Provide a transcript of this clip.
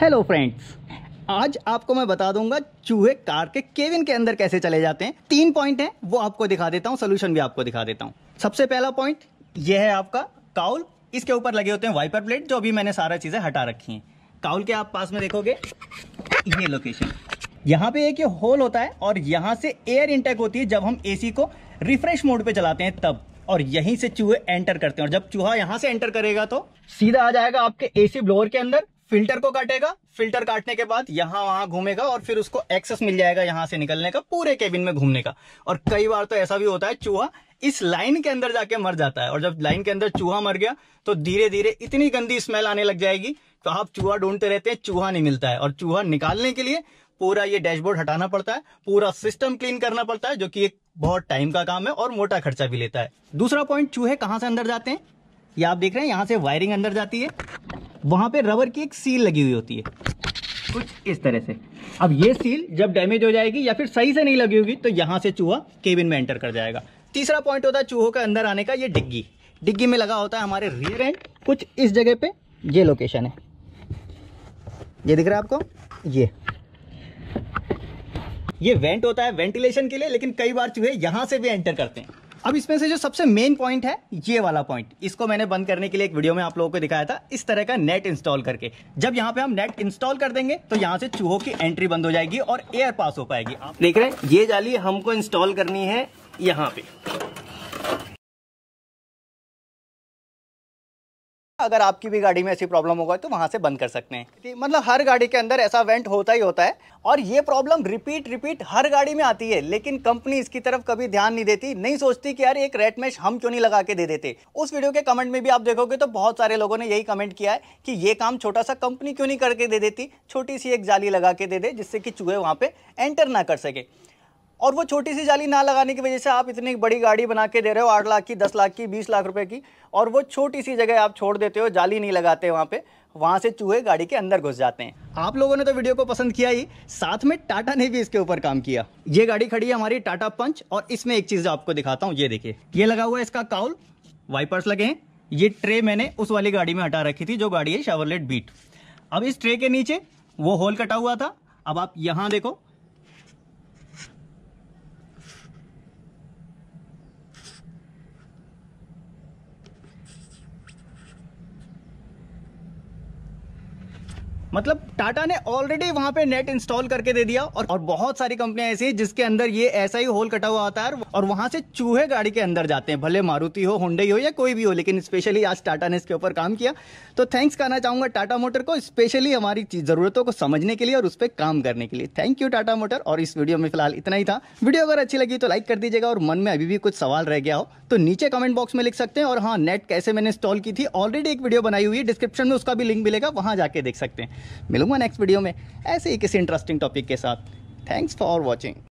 hello friends आज आपको मैं बता दूंगा चूहे कार के केविन के अंदर कैसे चले जाते हैं तीन पॉइंट हैं वो आपको दिखा देता हूँ सोल्यूशन भी आपको दिखा देता हूँ सबसे पहला पॉइंट यह है आपका काउल इसके ऊपर लगे होते हैं वाइपर प्लेट जो अभी मैंने सारा चीज़ें हटा रखी हैं काउल के आप पास में देखोगे ये लोकेशन यहाँ पे एक ये होल होता है और यहाँ से एयर इंटेक होती है जब हम ए को रिफ्रेश मोड पे चलाते हैं तब और यहीं से चूहे एंटर करते हैं और जब चूहा यहाँ से एंटर करेगा तो सीधा आ जाएगा आपके एसी ब्लोअर के अंदर फिल्टर को काटेगा फिल्टर काटने के बाद यहां वहां घूमेगा और फिर उसको एक्सेस मिल जाएगा यहां से निकलने का पूरे केबिन में घूमने का और कई बार तो ऐसा भी होता है चूहा इस लाइन के अंदर जाके मर जाता है और जब लाइन के अंदर चूहा मर गया तो धीरे धीरे इतनी गंदी स्मेल आने लग जाएगी तो आप चूहा ढूंढते रहते हैं चूहा नहीं मिलता है और चूहा निकालने के लिए पूरा ये डैशबोर्ड हटाना पड़ता है पूरा सिस्टम क्लीन करना पड़ता है जो कि एक बहुत टाइम का काम है और मोटा खर्चा भी लेता है दूसरा पॉइंट चूहे कहाँ से अंदर जाते हैं ये आप देख रहे हैं यहाँ से वायरिंग अंदर जाती है वहां पे रबर की एक सील लगी हुई होती है कुछ इस तरह से अब ये सील जब डैमेज हो जाएगी या फिर सही से नहीं लगी होगी तो यहाँ से चूहा केबिन में एंटर कर जाएगा तीसरा पॉइंट होता है चूहों के अंदर आने का ये डिग्गी डिग्गी में लगा होता है हमारे रियर एंड कुछ इस जगह पे ये लोकेशन है ये दिख रहा है आपको ये ये वेंट होता है वेंटिलेशन के लिए लेकिन कई बार चूहे यहां से भी एंटर करते हैं अब इसमें से जो सबसे मेन पॉइंट है ये वाला पॉइंट इसको मैंने बंद करने के लिए एक वीडियो में आप लोगों को दिखाया था इस तरह का नेट इंस्टॉल करके जब यहाँ पे हम नेट इंस्टॉल कर देंगे तो यहाँ से चूहों की एंट्री बंद हो जाएगी और एयर पास हो पाएगी आप देख रहे हैं ये जाली हमको इंस्टॉल करनी है यहाँ पे अगर आपकी भी गाड़ी में ऐसी प्रॉब्लम होगा तो वहाँ से बंद कर सकते हैं मतलब हर गाड़ी के अंदर ऐसा वेंट होता ही होता है और ये प्रॉब्लम रिपीट रिपीट हर गाड़ी में आती है लेकिन कंपनी इसकी तरफ कभी ध्यान नहीं देती नहीं सोचती कि यार एक रेट मैश हम क्यों नहीं लगा के दे देते उस वीडियो के कमेंट में भी आप देखोगे तो बहुत सारे लोगों ने यही कमेंट किया है कि ये काम छोटा सा कंपनी क्यों नहीं करके दे देती छोटी सी एक जाली लगा के दे दे जिससे कि चूहे वहाँ पर एंटर ना कर सके और वो छोटी सी जाली ना लगाने की वजह से आप इतनी बड़ी गाड़ी बना के दे रहे हो आठ लाख की दस लाख की बीस लाख रुपए की और वो छोटी सी जगह आप छोड़ देते हो जाली नहीं लगाते वहाँ पे वहाँ से चूहे गाड़ी के अंदर घुस जाते हैं आप लोगों ने तो वीडियो को पसंद किया ही साथ में टाटा ने भी इसके ऊपर काम किया ये गाड़ी खड़ी है हमारी टाटा पंच और इसमें एक चीज़ आपको दिखाता हूँ ये देखिए ये लगा हुआ है इसका काउल वाइपर्स लगे हैं ये ट्रे मैंने उस वाली गाड़ी में हटा रखी थी जो गाड़ी है शावरलेट बीट अब इस ट्रे के नीचे वो होल कटा हुआ था अब आप यहाँ देखो मतलब टाटा ने ऑलरेडी वहां पे नेट इंस्टॉल करके दे दिया और, और बहुत सारी कंपनियां ऐसी हैं जिसके अंदर ये ऐसा ही होल कटा हुआ आता है और वहां से चूहे गाड़ी के अंदर जाते हैं भले मारुति हो होंडे हो या कोई भी हो लेकिन स्पेशली आज टाटा ने इसके ऊपर काम किया तो थैंक्स कहना चाहूंगा टाटा मोटर को स्पेशली हमारी जरूरतों को समझने के लिए और उस पर काम करने के लिए थैंक यू टाटा मोटर और इस वीडियो में फिलहाल इतना ही था वीडियो अगर अच्छी लगी तो लाइक कर दीजिएगा और मन में अभी भी कुछ सवाल रह गया हो तो नीचे कमेंट बॉक्स में लिख सकते हैं और हाँ नेट कैसे मैंने इंस्टॉल की थी ऑलरेडी एक वीडियो बनाई हुई है डिस्क्रिप्शन में उसका भी लिंक मिलेगा वहां जाके देख सकते हैं मिलूंगा नेक्स्ट वीडियो में ऐसे ही किसी इंटरेस्टिंग टॉपिक के साथ थैंक्स फॉर वॉचिंग